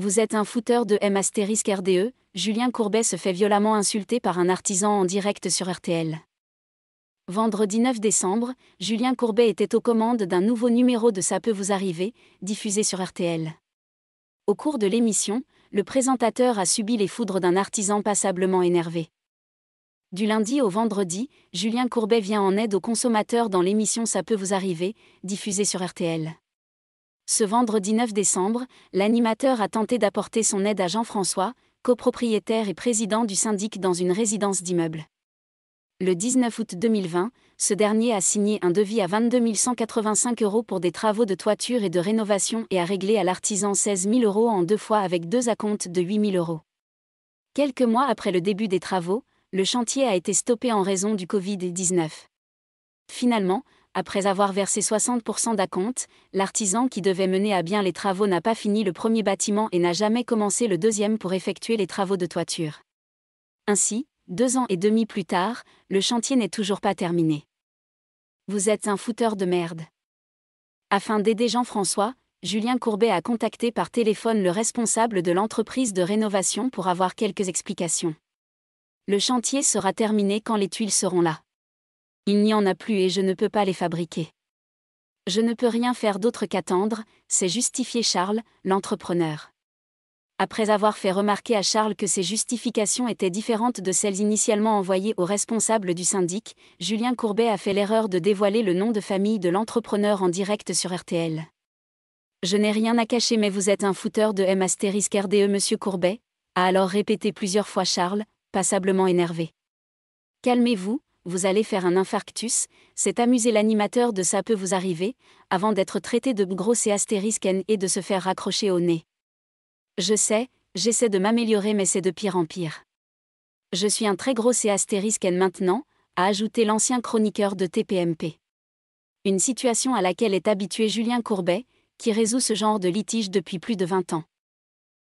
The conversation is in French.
Vous êtes un footeur de M astérisque RDE, Julien Courbet se fait violemment insulter par un artisan en direct sur RTL. Vendredi 9 décembre, Julien Courbet était aux commandes d'un nouveau numéro de Ça peut vous arriver, diffusé sur RTL. Au cours de l'émission, le présentateur a subi les foudres d'un artisan passablement énervé. Du lundi au vendredi, Julien Courbet vient en aide aux consommateurs dans l'émission Ça peut vous arriver, diffusée sur RTL. Ce vendredi 9 décembre, l'animateur a tenté d'apporter son aide à Jean-François, copropriétaire et président du syndic dans une résidence d'immeubles. Le 19 août 2020, ce dernier a signé un devis à 22 185 euros pour des travaux de toiture et de rénovation et a réglé à l'artisan 16 000 euros en deux fois avec deux acomptes de 8 000 euros. Quelques mois après le début des travaux, le chantier a été stoppé en raison du Covid-19. Finalement, après avoir versé 60% d'acompte, l'artisan qui devait mener à bien les travaux n'a pas fini le premier bâtiment et n'a jamais commencé le deuxième pour effectuer les travaux de toiture. Ainsi, deux ans et demi plus tard, le chantier n'est toujours pas terminé. Vous êtes un fouteur de merde. Afin d'aider Jean-François, Julien Courbet a contacté par téléphone le responsable de l'entreprise de rénovation pour avoir quelques explications. Le chantier sera terminé quand les tuiles seront là il n'y en a plus et je ne peux pas les fabriquer. Je ne peux rien faire d'autre qu'attendre, c'est justifié Charles, l'entrepreneur. Après avoir fait remarquer à Charles que ses justifications étaient différentes de celles initialement envoyées aux responsables du syndic, Julien Courbet a fait l'erreur de dévoiler le nom de famille de l'entrepreneur en direct sur RTL. Je n'ai rien à cacher mais vous êtes un fouteur de M astérisque RDE monsieur Courbet, a alors répété plusieurs fois Charles, passablement énervé. Calmez-vous, vous allez faire un infarctus, c'est amuser l'animateur de ça peut vous arriver, avant d'être traité de grosse et astérisque et de se faire raccrocher au nez. Je sais, j'essaie de m'améliorer mais c'est de pire en pire. Je suis un très gros et astérisque maintenant, a ajouté l'ancien chroniqueur de TPMP. Une situation à laquelle est habitué Julien Courbet, qui résout ce genre de litige depuis plus de 20 ans.